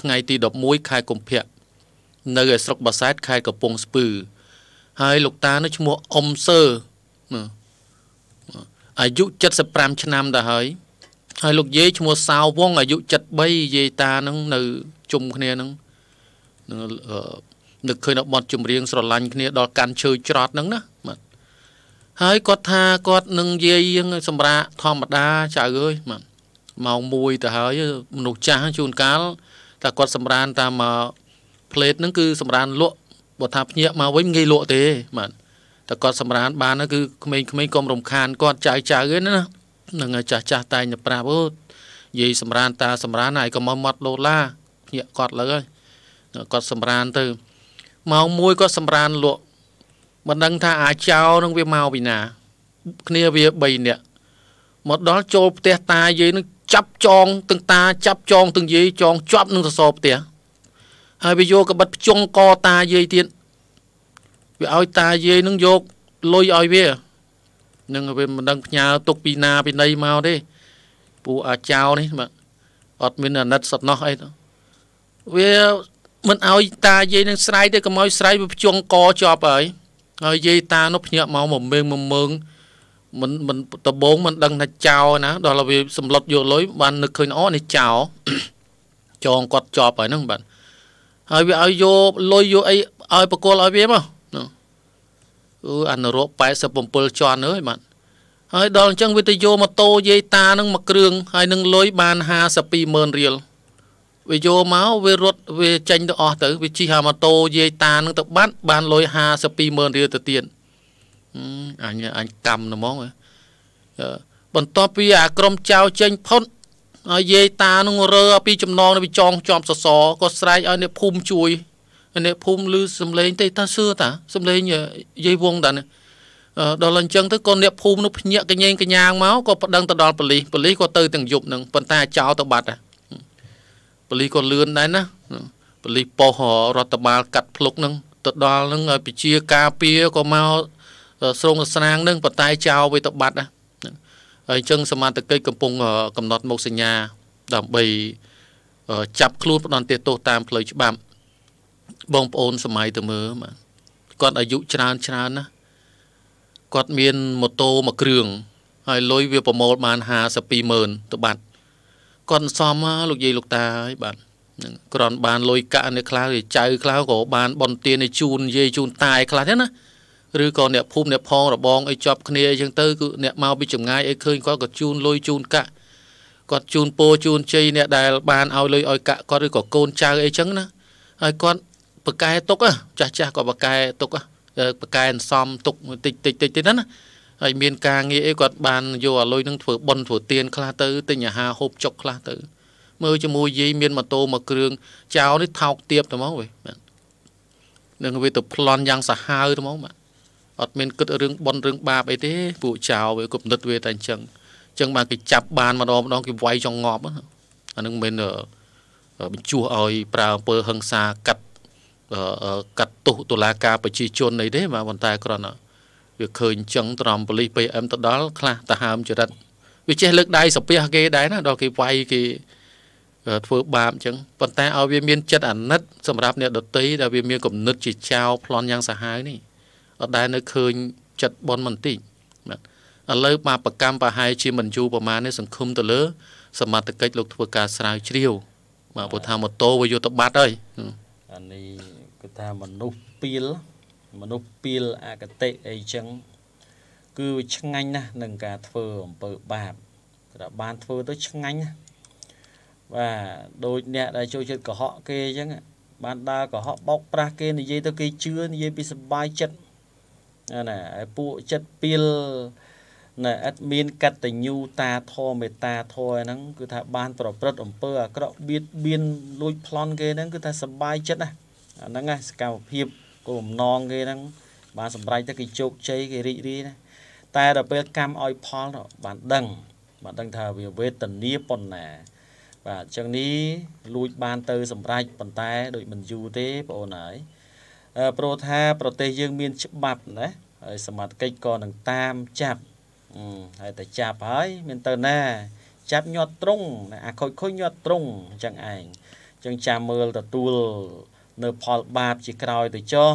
ថ្ងៃទី11ខែកុម្ភៈនៅឯស្រុកបាសែតខេត្តកំពង់ស្ពឺហើយលោកតានោះឈ្មោះអ៊ុំសឺអាយុ75ឆ្នាំទៅហើយហើយលោកយាយឈ្មោះសាវវងអាយុ73យាយតានឹងនៅជុំគ្នានឹងនឹកឃើញដល់បទចម្រៀងស្រឡាញ់គ្នាដល់កាន់ឈើច្រត់ហ្នឹងណាបាទហើយគាត់ថាគាត់នឹងយាយយើងសម្រាប់ធម្មតាចៅអើយបាទម៉ោង1ទៅហើយមនុស្សចាស់ជួនកាលតែគាត់សម្រានតាមផ្លេតហ្នឹងគឺសម្រានលក់បើថាភ្ញាក់មកវិញងាយលក់ទេបាទតែគាត់សម្រានបានគឺក្មេងៗកុំរំខានគាត់ចៅចៅឯណានឹងចាស់ចាស់តែងតែប្រាប់អូយាយសម្រានតាសម្រានហើយកុំមកដុល្លារភ្ញាក់គាត់លើហើយគាត់សម្រានទៅម៉ោង1គាត់សម្រានលក់មិនដឹងថាអាចោនឹងវាមកពីណា គ្នាវា3នាក់មកដល់ចូលផ្ទះតាយាយនឹងចាប់ចងទាំងតាចាប់ចងទាំងយាយចងជាប់នឹងសសរផ្ទះហើយវាយកកបិតភ្ជង់កតាយាយទៀតវាឲ្យតាយាយនឹងយកលុយឲ្យវានឹងវាមិនដឹងផ្ញើទុកពីណាពីណីមកទេពួកអាចោនេះបាទអត់មានអាណិតសត់ណោះអីវាមិនឲ្យតាយាយនឹងស្រ័យទេកុំឲ្យស្រ័យវាភ្ជង់កជាប់ហើយហើយយាយតានោះភ្ញាក់មកមកមើងមកមើងមើងមិនមិនដបងមិនដឹងថាចោណា ដល់វាសម្លុតយកលុយបាននឹកឃើញអូនេះចោចងគាត់ជាប់ហើយហ្នឹងបាទហើយវាឲ្យយកលុយយកអីឲ្យបកលឲ្យវាមកអូអនុរោ87ជាន់អើយបាទហើយដល់អញ្ចឹងវាទៅយកម៉ូតូយាយតានឹងមួយគ្រឿងហើយនឹងលុយបាន520,000រៀលវាយកមកវារត់វាចេញទៅអស់ទៅវាជិះម៉ូតូយាយតានឹងទៅបាត់បានលុយ520,000រៀលទៅទៀតអញអញកម្មហ្មងបន្ទាប់ពីអាក្រុមចៅចេញ ផុតហើយយាយតានឹងរើពី ចំណងទៅចងជាប់សសរក៏ស្រែកឲ្យអ្នកភូមិជួយ អ្នកភូមិឮសំឡេង ទេតាសឿតាសំឡេងយាយវងតានេះដល់អញ្ចឹងទៅក៏អ្នកភូមិនោះភ្ញាក់កញេងកញាងមកក៏ប្តឹងទៅដល់ប៉ូលីសប៉ូលីសក៏ទៅទាំងយប់នឹងប៉ុន្តែចោលទៅបាត់ប៉ូលីសក៏លឿនដែរណាប៉ូលីសប៉ុស្តិ៍រដ្ឋបាលកាត់ភ្លុកនឹងទៅដល់នឹងឲ្យពជាការពារក៏មកស្រងស្នាងនឹងបតែចោលវាទៅបាត់ហ្នឹងហើយអញ្ចឹងសមត្ថកិច្ចកំពុងកំណត់មុខសញ្ញា ដើម្បីចាប់ខ្លួនផ្ដន់ទោសតាមផ្លូវច្បាប់បងប្អូនសម័យទៅមើលបាទគាត់អាយុច្រើនច្រើនណាគាត់មានម៉ូតូមួយគ្រឿងហើយលុយវាប្រមូលបាន520,000ទៅបាត់គាត់សំលោកយាយលោកតាហើយបាទនឹងក្រនបានលុយកាក់នេះខ្លះចៅ ខ្លះក៏បានបនទានជូនយាយជូនតាឯខ្លះទេណាឬក៏អ្នកភូមិអ្នកផងរបងអីជាប់គ្នាអញ្ចឹងទៅគឺអ្នកមកពីចម្ងាយអីឃើញគាត់ក៏ជូនលុយជូនកាក់គាត់ជូនពោជូនជ័យអ្នកដែលបានឲ្យលុយឲ្យកាក់គាត់ឬក៏កូនចៅអីចឹងណាហើយគាត់បកែទុកចាស់ចាស់ក៏បកែទុកបកែអន្សំទុកតិចតិចតិចតិចណាហើយមានការងារអីគាត់បានយកអាលុយនឹងធ្វើប៉ុនធ្វើទៀនខ្លះទៅ ទិញអាហារហូបចុកខ្លះទៅមើលជាមួយយាយមានម៉ូតូមួយគ្រឿងចៅនេះថោកទៀបទៅហ្មងវិញនឹងវាទៅប្លន់យ៉ាងសាហាវទៅហ្មងបាទអត់មានគិតរឿងបន់រឿងបាបអីទេ ពួកចៅវាគំនិតវាតែអញ្ចឹងអញ្ចឹងបានគេចាប់បានម្ដងម្ដងគេវាយចង់ងប់អានឹងមិនបញ្ជោះឲ្យប្រើអំពើហិង្សាកាត់កាត់ទោសតុលាការប្រជាជនអីទេ បាទប៉ុន្តែគ្រាន់តែវាឃើញអញ្ចឹងត្រំប៉ូលីស PM ទៅដល់ខ្លះតាហើមចរិតវាចេះលើកដៃសាពះគេដែរណាដល់គេវាយគេធ្វើបាបអញ្ចឹងប៉ុន្តែឲ្យវាមានចិត្តអាណិត សម្រាប់អ្នកដតីដែលវាមានគំនិតជាចោលប្លន់យ៉ាងសាហាវនេះអត់ដែលនៅឃើញចិត្តបនមិនតិចបាទឥឡូវបាបកម្មប្រហែលជាមិនយូរប្រហែលនេះសង្គមទៅលើ សមត្ថកិច្ចលោកធ្វើការស្រាវជ្រាវបាទព្រោះថាម៉ូតូវាយុទ្ធបត្តិហើយអានេះគឺថាមនុស្សពីលមនុស្សពីលអកតិអីចឹងគឺឆ្ងាញ់ណាស់នឹងការធ្វើអំពើបាបតែបានធ្វើទៅឆ្ងាញ់ណាស់បាទដូចអ្នកដែលចូលចិត្តកុហកគេអញ្ចឹងបានដើរកុហកបោកប្រាស់គេនិយាយទៅគេជឿនិយាយពីសុបាយចិត្តណាហើយពួកចិត្តពីលណាអត់មានកតញ្ញូតាធម៌មេត្តាធម៌ហ្នឹងគឺថាបាន ប្រព្រឹត្តអំពើអាក្រក់បៀតបៀនលួចប្លន់គេហ្នឹង គឺថាសប្បាយចិត្តណាអាហ្នឹងណាសកម្មភាពគោលបំណងគេហ្នឹង បានសម្រេចទៅគេជោគជ័យគេរីករាយណាតែដល់ពេលកម្មឲ្យផលបានដឹង បានដឹងថាវាវេទនាប៉ុណ្ណាបាទអញ្ចឹងនេះលួចបានទៅ សម្រេចប៉ុន្តែដូចមិនយូរទេបងអូនហើយព្រោះថាប្រទេសយើងមានច្បាប់ណាហើយសមត្ថកិច្ចក៏នឹងតាមចាប់ហើយតែចាប់ហើយ មានទៅណា ចាប់ញាត់ត្រង់អាខូចខូចញាត់ត្រង់អញ្ចឹងឯងអញ្ចឹងចាំមើលទទួលនៅផលបាបជាក្រោយទៅចោះ